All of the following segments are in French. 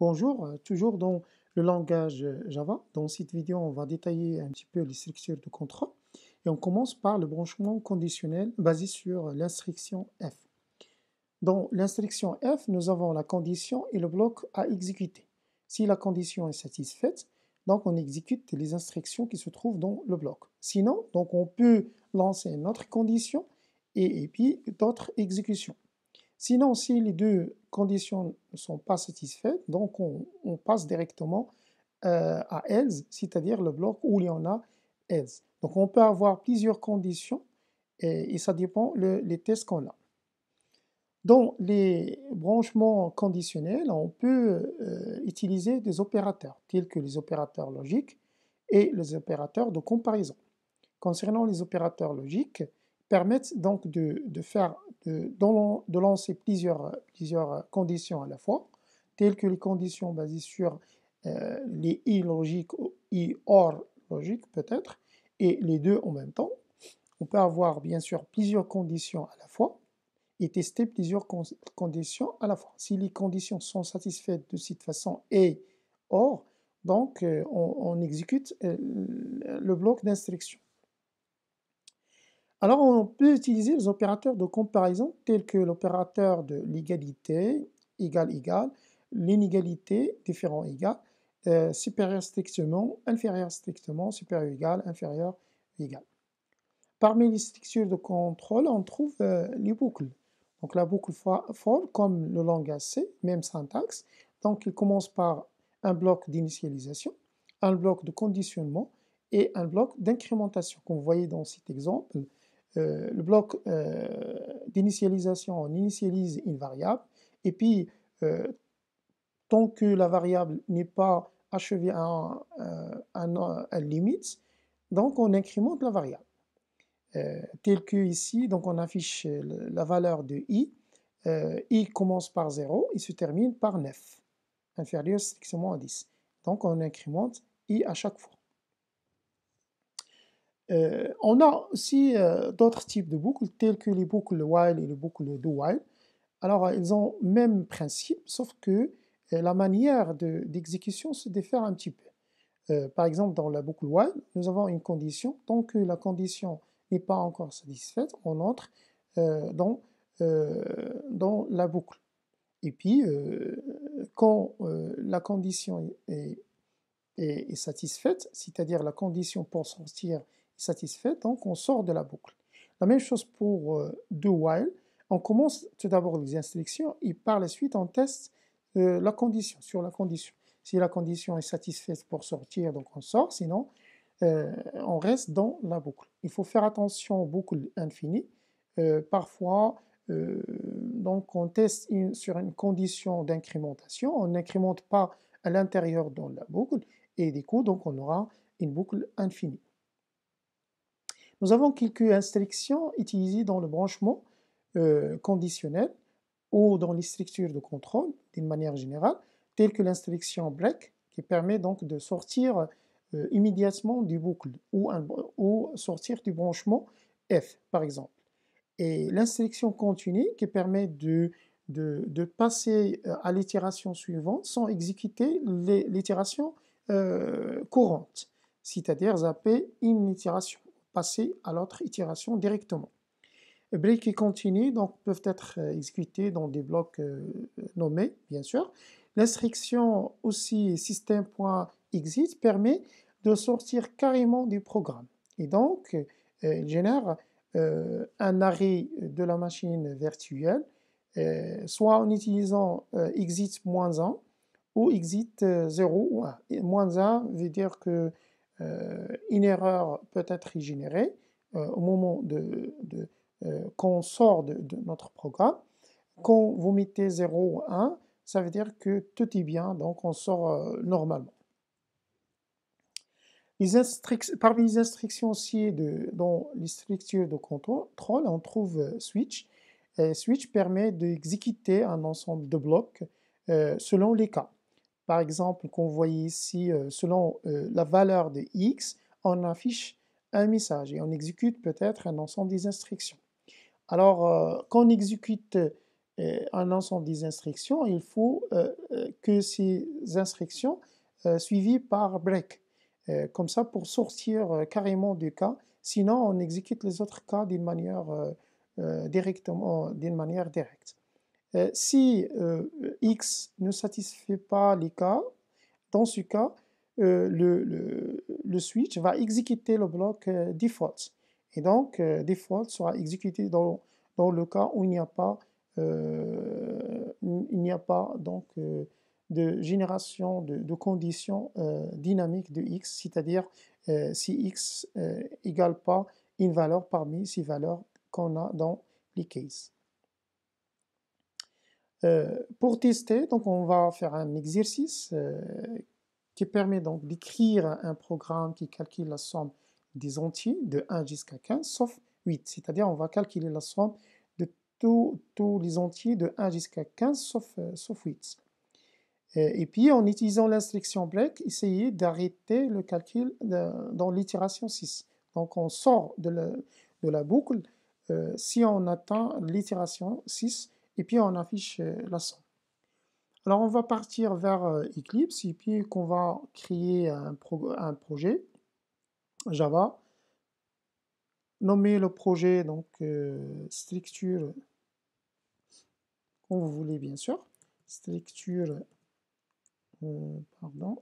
Bonjour, euh, toujours dans le langage euh, Java. Dans cette vidéo, on va détailler un petit peu les structures de contrôle. Et on commence par le branchement conditionnel basé sur l'instruction F. Dans l'instruction F, nous avons la condition et le bloc à exécuter. Si la condition est satisfaite, donc on exécute les instructions qui se trouvent dans le bloc. Sinon, donc on peut lancer une autre condition et, et puis d'autres exécutions. Sinon, si les deux conditions ne sont pas satisfaites, donc on, passe directement euh, à else, c'est-à-dire le bloc où il y en a else. Donc on peut avoir plusieurs conditions et, ça dépend le, les tests qu'on a. Dans les branchements conditionnels, on peut euh, utiliser des opérateurs tels que les opérateurs logiques et les opérateurs de comparaison. Concernant les opérateurs logiques, permettent donc de faire de, lancer plusieurs, conditions à la fois, telles que les conditions basées sur euh, les i logiques ou i or logiques peut-être, et les deux en même temps. On peut avoir bien sûr plusieurs conditions à la fois et tester plusieurs conditions à la fois. Si les conditions sont satisfaites de cette façon et or, donc euh, on, exécute euh, le bloc d'instruction. Alors on peut utiliser les opérateurs de comparaison tels que l'opérateur de l'égalité, égal, égal, l'inégalité, différent, égal, euh, supérieur strictement, inférieur strictement, supérieur, égal, inférieur, égal. Parmi les structures de contrôle, on trouve euh, les boucles. Donc la boucle for comme le langage C, même syntaxe. Donc il commence par un bloc d'initialisation, un bloc de conditionnement et un bloc d'incrémentation, comme vous voyez dans cet exemple. Euh, le bloc euh, d'initialisation, on initialise une variable, et puis euh, tant que la variable n'est pas achevée à un, limite, donc on incrémente la variable. tel que ici, donc on affiche la valeur de i, i commence par 0, il se termine par 9, inférieur strictement à 10. Donc on incrémente i à chaque fois. Euh, on a aussi euh, d'autres types de boucles, telles que les boucles while et les boucles do while. Alors, elles euh, ils ont le même principe, sauf que la manière d'exécution se diffère un petit peu. par exemple, dans la boucle while, nous avons une condition. Tant que la condition n'est pas encore satisfaite, on entre dans, dans la boucle. Et puis, quand la condition est, est, est satisfaite, c'est-à-dire la condition pour sortir satisfaite, donc hein, on sort de la boucle. La même chose pour euh, do while. On commence tout d'abord les instructions et par la suite on teste euh, la condition, sur la condition. Si la condition est satisfaite pour sortir, donc on sort, sinon euh, on reste dans la boucle. Il faut faire attention aux boucles infinies. parfois, donc on teste sur une condition d'incrémentation, on n'incrémente pas à l'intérieur dans la boucle et du coup, donc on aura une boucle infinie. Nous avons quelques instructions utilisées dans le branchement euh, conditionnel ou dans les structures de contrôle d'une manière générale, telles que l'instruction break qui permet donc de sortir euh, immédiatement du boucle ou, ou sortir du branchement F par exemple. Et l'instruction continue qui permet de de, passer euh, à l'itération suivante sans exécuter l'itération courante, c'est-à-dire zapper une itération passer à l'autre itération directement. Les breaks qui continuent donc, peuvent être euh, exécutés dans des blocs euh, nommés, bien sûr. L'instruction aussi system.exit permet de sortir carrément du programme. Et donc, euh, il génère un arrêt de la machine virtuelle, soit en utilisant exit-1 ou exit 0 ou moins 1 veut dire que euh, une erreur peut être régénérée euh, au moment de, euh, quand sort de, notre programme. Quand vous mettez 0 ou 1, ça veut dire que tout est bien, donc on sort normalement. Les parmi les instructions aussi de, dans les structures de contrôle, on trouve switch. switch permet d'exécuter un ensemble de blocs selon les cas par exemple, qu'on voit ici, euh, selon euh, la valeur de x, on affiche un message et on exécute peut-être un ensemble des instructions. Alors, euh, quand on exécute un ensemble des instructions, il faut que ces instructions suivies par break. comme ça, pour sortir carrément du cas, sinon on exécute les autres cas d'une manière, directement, d'une manière directe. Euh, si euh, X ne satisfait pas les cas, dans ce cas, euh, le, switch va exécuter le bloc default. Et donc, default sera exécuté dans, le cas où il n'y a pas, donc, de génération de, de conditions dynamiques de X, c'est-à-dire si X n'égale pas une valeur parmi ces valeurs qu'on a dans les cases. Euh, pour tester, donc on va faire un exercice euh, qui permet donc d'écrire un programme qui calcule la somme des entiers de 1 jusqu'à 15, sauf 8. C'est-à-dire on va calculer la somme de tous les entiers de 1 jusqu'à 15, sauf, 8. Euh, et puis, en utilisant l'instruction break, essayez d'arrêter le calcul dans l'itération 6. Donc, on sort de la, de la boucle si on atteint l'itération 6 et puis on affiche euh, la somme. Alors on va partir vers euh, Eclipse et puis qu'on va créer un, un, projet Java, nommer le projet donc euh, structure comme vous voulez bien sûr, structure pardon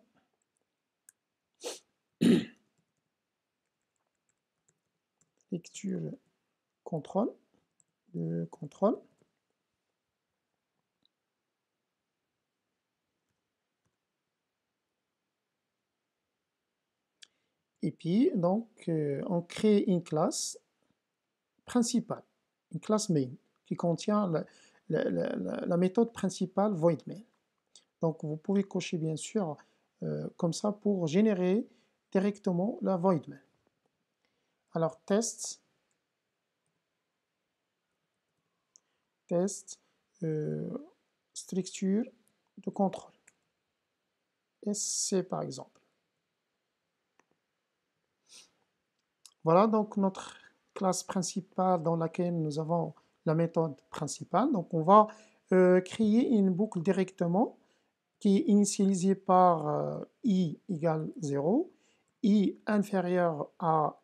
lecture contrôle de contrôle Et puis, donc, euh, on crée une classe principale, une classe main, qui contient la, méthode principale void main. Donc, vous pouvez cocher, bien sûr, euh, comme ça pour générer directement la void main. Alors, test. Test. Euh, structure de contrôle. c'est, par exemple. Voilà donc notre classe principale dans laquelle nous avons la méthode principale. Donc on va euh, créer une boucle directement qui est initialisée par euh, i égale 0, i inférieur à,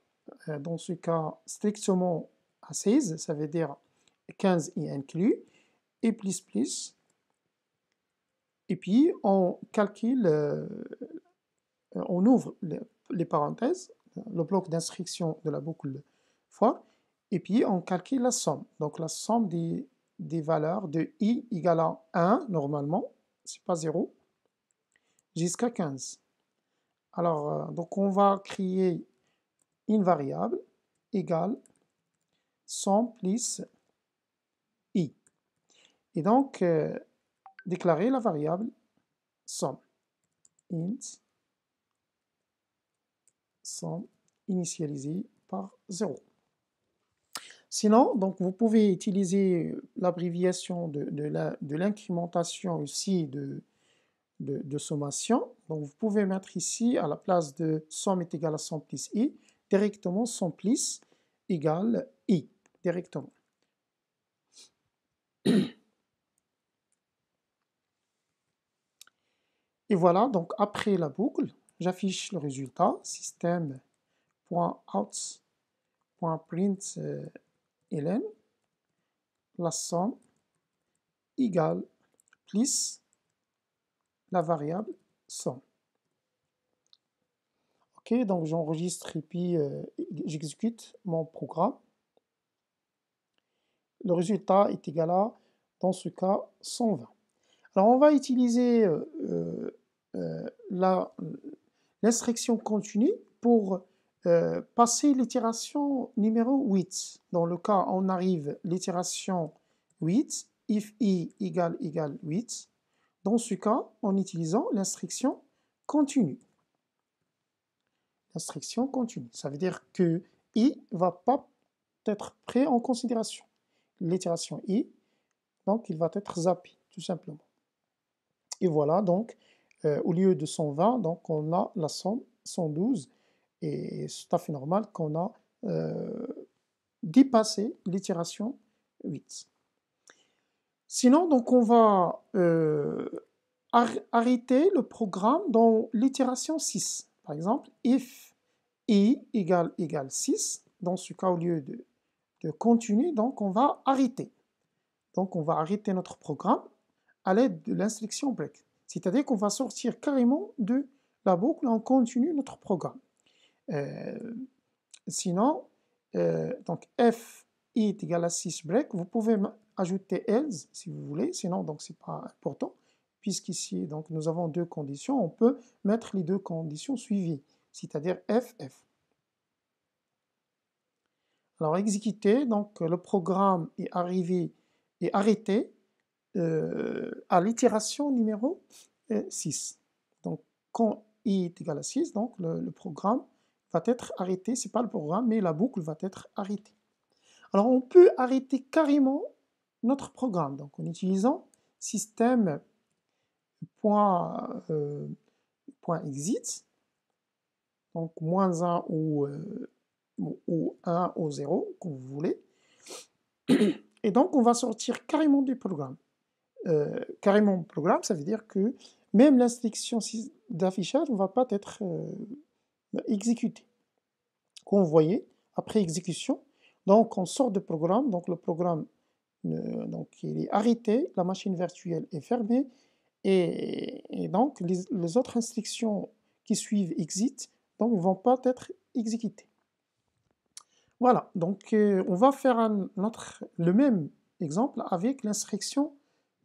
euh, dans ce cas, strictement à 16, ça veut dire 15 y inclus, et plus plus. Et puis on calcule, on ouvre les parenthèses, le bloc d'inscription de la boucle fois et puis on calcule la somme. Donc la somme des, valeurs de i égale à 1, normalement, c'est pas 0, jusqu'à 15. Alors, euh, donc on va créer une variable égale somme plus i. Et donc, euh, déclarer la variable somme int sont initialisés par 0. Sinon, donc, vous pouvez utiliser l'abréviation de, de l'incrémentation ici de, de, sommation. Donc, vous pouvez mettre ici, à la place de somme est égal à 100 plus i, directement 100 plus égale i, directement. Et voilà, donc après la boucle, J'affiche le résultat, system.out.println. Euh, la somme égale plus la variable somme. Ok, donc j'enregistre et puis euh, j'exécute mon programme. Le résultat est égal à, dans ce cas, 120. Alors on va utiliser euh, la, l'instruction continue pour euh, passer l'itération numéro 8. Dans le cas, on arrive l'itération 8, if i égale égale 8, dans ce cas en utilisant l'instruction continue. L'instruction continue, ça veut dire que i va pas être pris en considération. L'itération i, donc il va être zappé, tout simplement. Et voilà, donc, euh, au lieu de 120, donc on a la somme 112 et c'est tout à fait normal qu'on a euh, dépassé l'itération 8. Sinon, donc on va euh, arrêter le programme dans l'itération 6. Par exemple, if i égale égal 6, dans ce cas, au lieu de, de continuer, donc on va arrêter. Donc on va arrêter notre programme à l'aide de l'instruction break. C'est-à-dire qu'on va sortir carrément de la boucle, on continue notre programme. Euh, sinon, euh, donc f est égal à 6 break, vous pouvez ajouter else si vous voulez, sinon donc c'est pas important, puisqu'ici donc nous avons deux conditions, on peut mettre les deux conditions suivies, c'est-à-dire ff. Alors exécuter, donc le programme est arrivé et arrêté euh, à l'itération numéro 6. Euh, donc, quand i est égal à 6, donc le, programme va être arrêté. Ce n'est pas le programme, mais la boucle va être arrêtée. Alors, on peut arrêter carrément notre programme. Donc, en utilisant système euh, exit, donc moins 1 ou, ou 1 ou 0, comme vous voulez. Et donc, on va sortir carrément du programme. Euh, carrément programme, ça veut dire que même l'instruction d'affichage ne va pas être euh, exécutée. voyez, après exécution. Donc on sort de programme, donc le programme donc, il est arrêté, la machine virtuelle est fermée et, donc les, autres instructions qui suivent exit donc ne vont pas être exécutées. Voilà, donc euh, on va faire un le même exemple avec l'instruction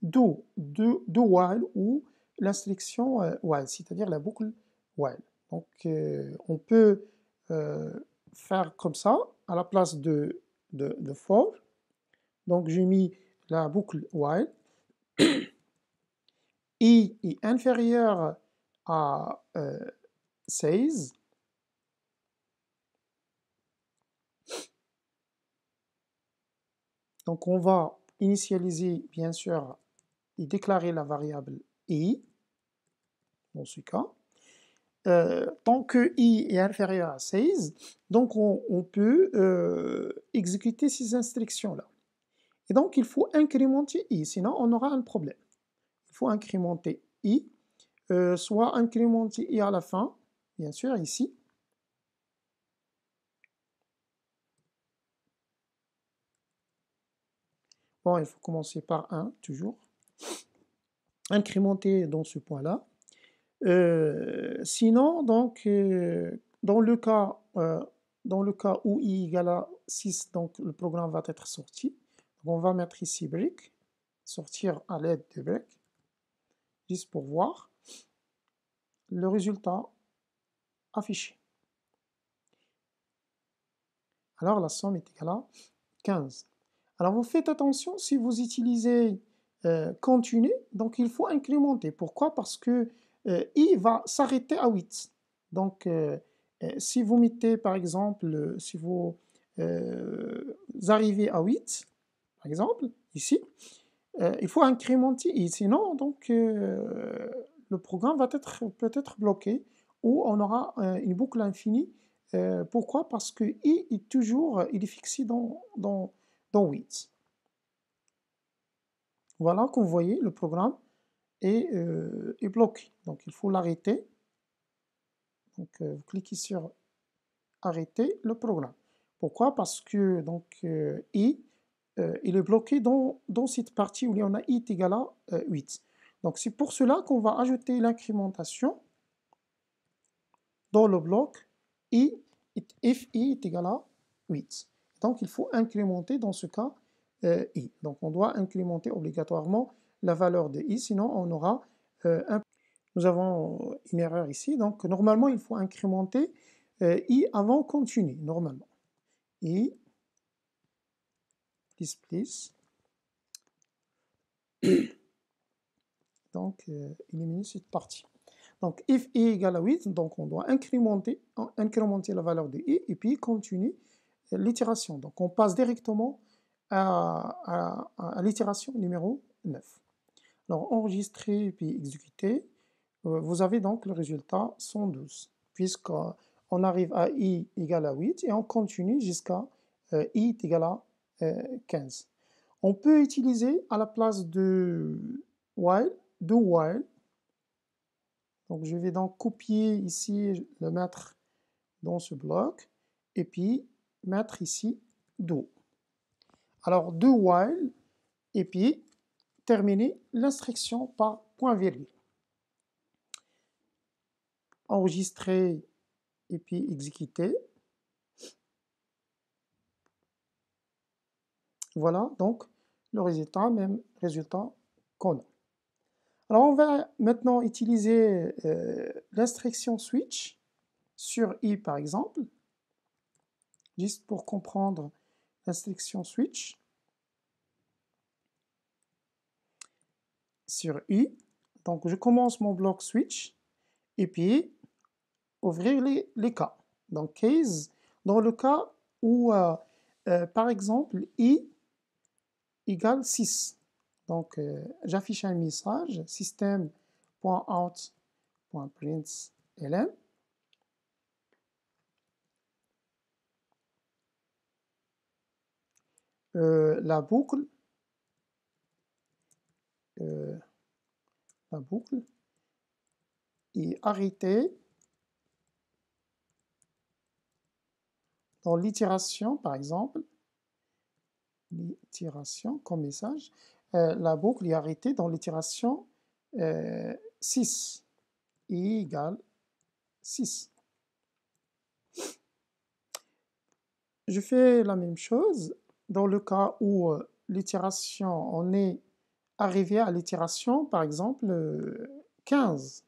do, do, do while ou l'instruction euh, while, c'est-à-dire la boucle while. Donc euh, on peut euh, faire comme ça à la place de, de, for. Donc j'ai mis la boucle while. I est inférieur à 16. Donc on va initialiser bien sûr déclarer la variable i, dans ce cas, euh, tant que i est inférieur à 16, donc on, peut euh, exécuter ces instructions-là. Et donc il faut incrémenter i, sinon on aura un problème. Il faut incrémenter i, euh, soit incrémenter i à la fin, bien sûr ici, Bon, il faut commencer par 1, toujours incrémenter dans ce point-là. Euh, sinon, donc, euh, dans, le cas, euh, dans le cas où i égale à 6, donc le programme va être sorti. on va mettre ici break, sortir à l'aide de break, juste pour voir le résultat affiché. Alors, la somme est égale à 15. Alors, vous faites attention si vous utilisez euh, continue, donc il faut incrémenter. Pourquoi Parce que euh, i va s'arrêter à 8. Donc, euh, si vous mettez, par exemple, si vous arrivez à 8, par exemple, ici, il faut incrémenter i. Sinon, donc, le programme va être peut-être bloqué ou on aura une boucle infinie. pourquoi Parce que i est toujours, il est fixé dans, dans, dans 8. Voilà, comme vous voyez, le programme euh, est, bloqué. Donc, il faut l'arrêter. Donc, euh, vous cliquez sur arrêter le programme. Pourquoi Parce que donc euh, i, il est bloqué dans, cette partie où il y en a i égale à 8. Donc c'est pour cela qu'on va ajouter l'incrémentation dans le bloc i, if i est égal à 8. Donc il faut incrémenter dans ce cas euh, donc on doit incrémenter obligatoirement la valeur de i, sinon on aura euh, un... Nous avons une erreur ici, donc normalement il faut incrémenter euh, i avant continuer normalement. i, plus plus. donc éliminer cette partie. Donc if i égale à 8, donc on doit incrémenter, incrémenter la valeur de i et puis continue l'itération. Donc on passe directement à, l'itération numéro 9. Alors enregistrer puis exécuter, euh, vous avez donc le résultat 112, puisqu'on arrive à i égale à 8 et on continue jusqu'à euh, i égale à 15. Euh, on peut utiliser à la place de while, do while. Donc je vais donc copier ici, le mettre dans ce bloc, et puis mettre ici do. Alors, do while, et puis terminer l'instruction par point virgule. Enregistrer et puis exécuter. Voilà donc le résultat, même résultat qu'on a. Alors on va maintenant utiliser euh, l'instruction switch sur i par exemple, juste pour comprendre la switch sur I. Donc je commence mon bloc switch et puis ouvrir les, cas. Donc case, dans le cas où euh, euh, par exemple I égale 6. Donc euh, j'affiche un message lm Euh, la boucle, euh, la boucle est arrêtée dans l'itération, par exemple, l'itération comme message, euh, la boucle est arrêtée dans l'itération 6, i égale 6. Je fais la même chose dans le cas où euh, l'itération, on est arrivé à l'itération, par exemple, 15. Euh,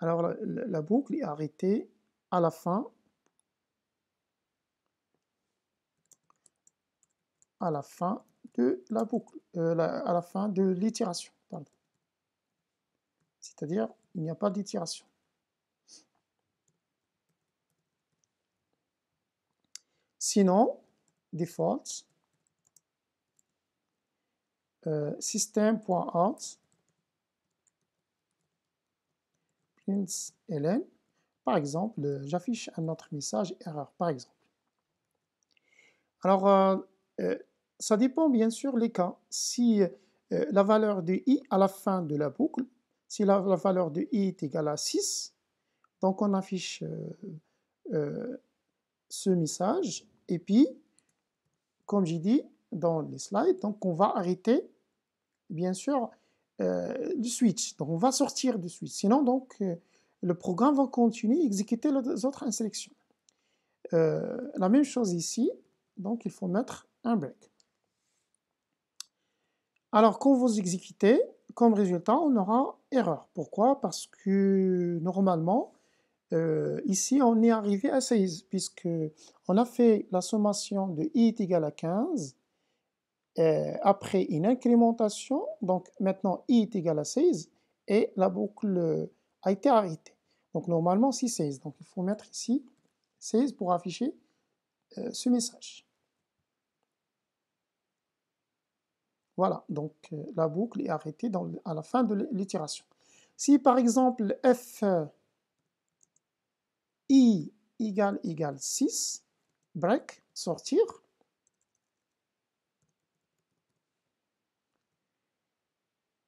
Alors la, boucle est arrêtée à la fin. à la fin de la boucle, euh, à la fin de l'itération. C'est-à-dire, il n'y a pas d'itération. Sinon, default euh, system.out Par exemple, euh, j'affiche un autre message erreur, par exemple. Alors, euh, euh, ça dépend bien sûr les cas. Si la valeur de i à la fin de la boucle, si la, la valeur de i est égale à 6, donc on affiche ce message et puis, comme j'ai dit dans les slides, donc on va arrêter, bien sûr, euh, le switch. Donc on va sortir du switch. Sinon, donc, euh, le programme va continuer à exécuter les autres insélections. Euh, la même chose ici, donc il faut mettre un break. Alors quand vous exécutez, comme résultat, on aura erreur. Pourquoi Parce que normalement, euh, ici, on est arrivé à 16, puisque on a fait la sommation de i est égal à 15, euh, après une incrémentation, donc maintenant i est égal à 16, et la boucle a été arrêtée. Donc normalement, c'est 16. Donc il faut mettre ici 16 pour afficher euh, ce message. Voilà, donc la boucle est arrêtée à la fin de l'itération. Si par exemple f i égale 6, break, sortir.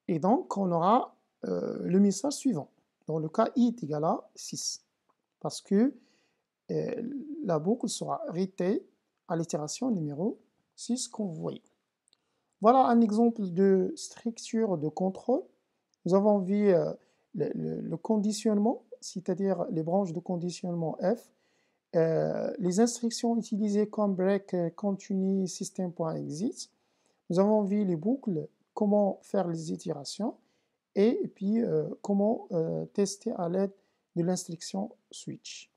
Et donc, on aura euh, le message suivant. Dans le cas, i est égal à 6. Parce que euh, la boucle sera rétée à l'itération numéro 6 qu'on voyait. Voilà un exemple de structure de contrôle. Nous avons vu euh, le conditionnement c'est-à-dire les branches de conditionnement F, euh, les instructions utilisées comme break euh, continue system.exit. Nous avons vu les boucles, comment faire les itérations et puis euh, comment tester à l'aide de l'instruction switch.